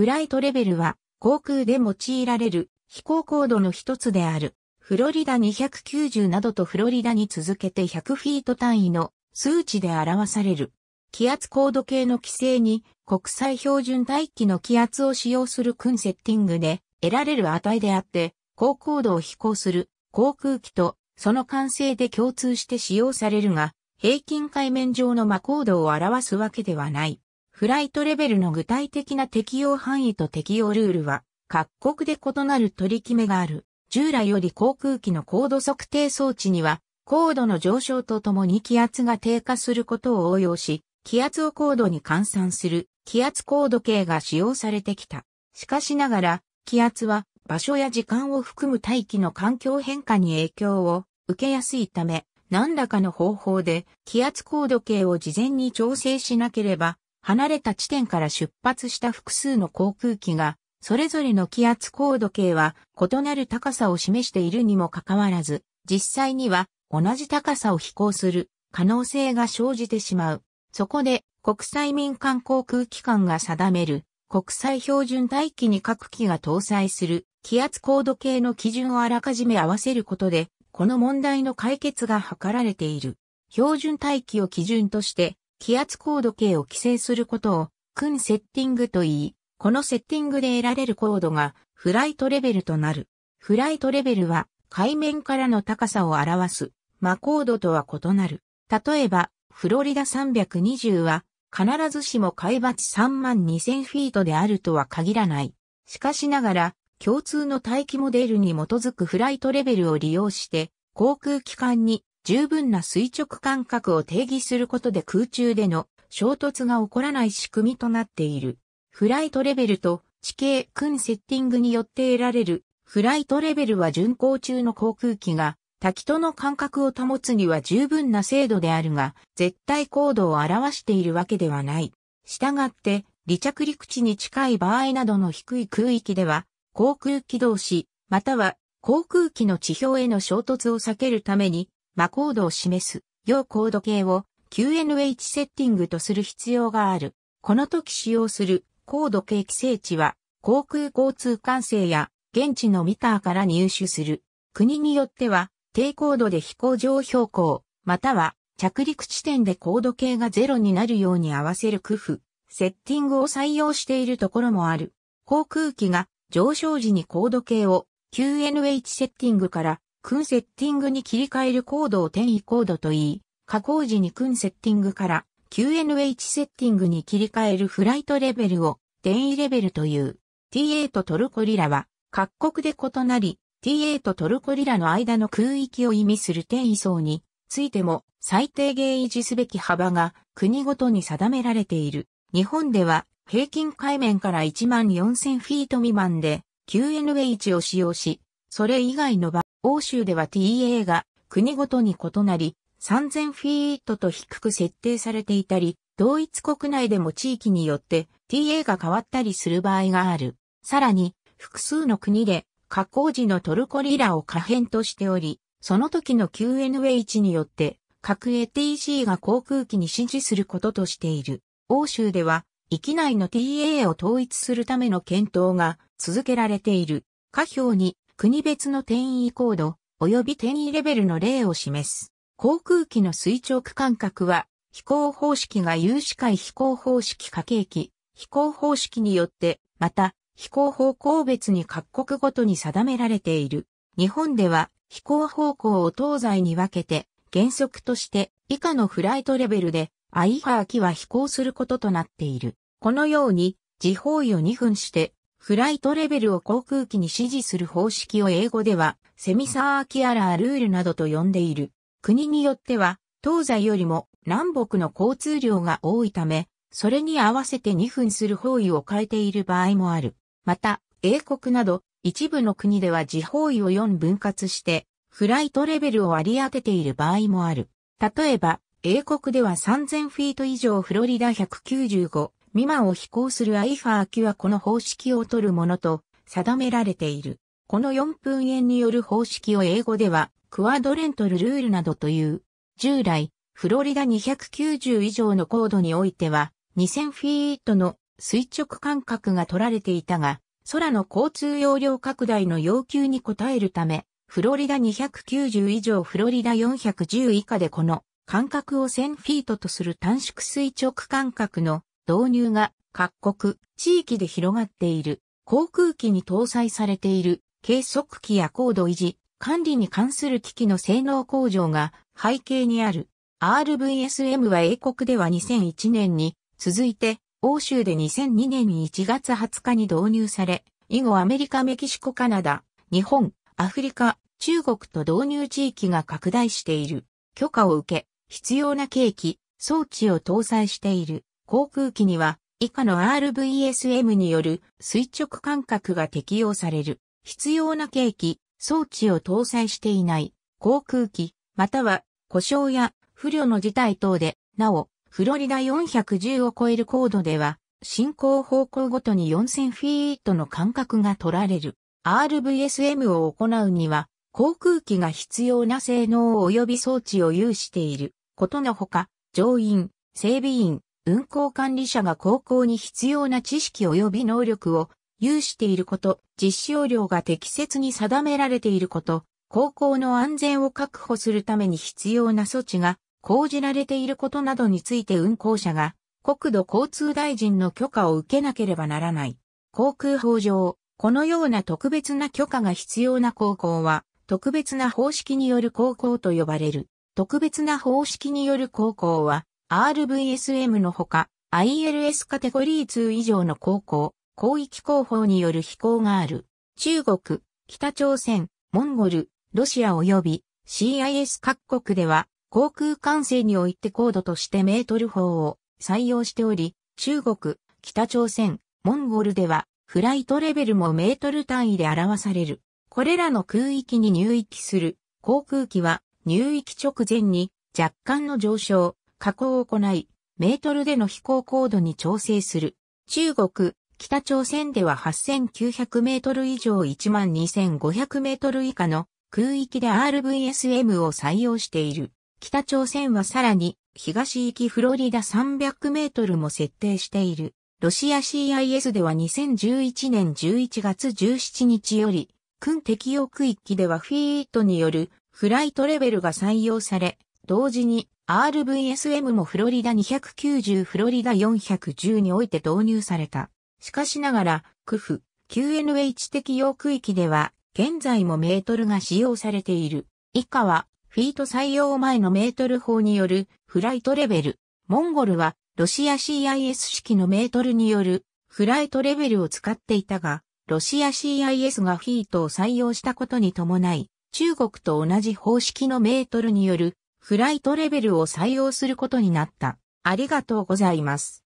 フライトレベルは航空で用いられる飛行高度の一つである。フロリダ290などとフロリダに続けて100フィート単位の数値で表される。気圧高度計の規制に国際標準大気の気圧を使用する訓セッティングで得られる値であって、高高度を飛行する航空機とその完成で共通して使用されるが、平均海面上の魔高度を表すわけではない。フライトレベルの具体的な適用範囲と適用ルールは、各国で異なる取り決めがある。従来より航空機の高度測定装置には、高度の上昇とともに気圧が低下することを応用し、気圧を高度に換算する気圧高度計が使用されてきた。しかしながら、気圧は場所や時間を含む大気の環境変化に影響を受けやすいため、何らかの方法で気圧高度計を事前に調整しなければ離れた地点から出発した複数の航空機が、それぞれの気圧高度計は異なる高さを示しているにもかかわらず、実際には同じ高さを飛行する可能性が生じてしまう。そこで国際民間航空機関が定める国際標準大機に各機が搭載する気圧高度計の基準をあらかじめ合わせることで、この問題の解決が図られている。標準大機を基準として気圧高度計を規制することを、訓セッティングと言い、このセッティングで得られる高度がフライトレベルとなる。フライトレベルは海面からの高さを表す、魔高度とは異なる。例えば、フロリダ320は必ずしも海抜3万2000フィートであるとは限らない。しかしながら、共通の大気モデルに基づくフライトレベルを利用して、航空機関に十分な垂直間隔を定義することで空中での衝突が起こらない仕組みとなっている。フライトレベルと地形訓セッティングによって得られるフライトレベルは巡航中の航空機が滝との間隔を保つには十分な精度であるが、絶対高度を表しているわけではない。したがって、離着陸地に近い場合などの低い空域では、航空機同士、または航空機の地表への衝突を避けるために、魔コードを示す、要コード系を QNH セッティングとする必要がある。この時使用する高度計規制値は航空交通管制や現地のミターから入手する。国によっては低高度で飛行場標高、または着陸地点で高度計がゼロになるように合わせる工夫、セッティングを採用しているところもある。航空機が上昇時に高度計を QNH セッティングから君セッティングに切り替えるコードを転移コードと言い、加工時に君セッティングから QNH セッティングに切り替えるフライトレベルを転移レベルという。TA とトルコリラは各国で異なり、TA とトルコリラの間の空域を意味する転移層についても最低限維持すべき幅が国ごとに定められている。日本では平均海面から1万4000フィート未満で QNH を使用し、それ以外の場合欧州では TA が国ごとに異なり、3000フィートと低く設定されていたり、同一国内でも地域によって TA が変わったりする場合がある。さらに、複数の国で、加工時のトルコリラを可変としており、その時の QNH によって、各 ATC が航空機に指示することとしている。欧州では、域内の TA を統一するための検討が続けられている。下表に国別の転移高度、及び転移レベルの例を示す。航空機の垂直間隔は、飛行方式が有視界飛行方式下景気、飛行方式によって、また、飛行方向別に各国ごとに定められている。日本では、飛行方向を東西に分けて、原則として以下のフライトレベルで、アイハー機は飛行することとなっている。このように、時報を2分して、フライトレベルを航空機に指示する方式を英語では、セミサーキアラールールなどと呼んでいる。国によっては、東西よりも南北の交通量が多いため、それに合わせて2分する方位を変えている場合もある。また、英国など一部の国では自方位を4分割して、フライトレベルを割り当てている場合もある。例えば、英国では3000フィート以上フロリダ195、未満を飛行するアイファー機はこの方式を取るものと定められている。この4分円による方式を英語ではクワドレントルルールなどという。従来、フロリダ290以上の高度においては2000フィートの垂直間隔が取られていたが、空の交通容量拡大の要求に応えるため、フロリダ290以上フロリダ410以下でこの間隔を1000フィートとする短縮垂直間隔の導入が各国、地域で広がっている。航空機に搭載されている計測器や高度維持、管理に関する機器の性能向上が背景にある。RVSM は英国では2001年に続いて欧州で2002年に1月20日に導入され、以後アメリカ、メキシコ、カナダ、日本、アフリカ、中国と導入地域が拡大している。許可を受け、必要な契機、装置を搭載している。航空機には以下の RVSM による垂直間隔が適用される。必要な計器、装置を搭載していない航空機、または故障や不慮の事態等で、なお、フロリダ410を超える高度では、進行方向ごとに4000フィートの間隔が取られる。RVSM を行うには、航空機が必要な性能及び装置を有していることのほか、乗員、整備員、運行管理者が高校に必要な知識及び能力を有していること、実施要領が適切に定められていること、高校の安全を確保するために必要な措置が講じられていることなどについて運行者が国土交通大臣の許可を受けなければならない。航空法上、このような特別な許可が必要な高校は、特別な方式による高校と呼ばれる。特別な方式による高校は、RVSM のほか、ILS カテゴリー2以上の航行、広域広報による飛行がある。中国、北朝鮮、モンゴル、ロシア及び CIS 各国では、航空管制において高度としてメートル法を採用しており、中国、北朝鮮、モンゴルでは、フライトレベルもメートル単位で表される。これらの空域に入域する航空機は入域直前に若干の上昇、加工を行い、メートルでの飛行高度に調整する。中国、北朝鮮では8900メートル以上12500メートル以下の空域で RVSM を採用している。北朝鮮はさらに東行きフロリダ300メートルも設定している。ロシア CIS では2011年11月17日より、軍適用区域ではフィートによるフライトレベルが採用され、同時に RVSM もフロリダ290フロリダ410において導入された。しかしながら、クフ、QNH 適用区域では、現在もメートルが使用されている。以下は、フィート採用前のメートル法によるフライトレベル。モンゴルはロシア CIS 式のメートルによるフライトレベルを使っていたが、ロシア CIS がフィートを採用したことに伴い、中国と同じ方式のメートルによるフライトレベルを採用することになった。ありがとうございます。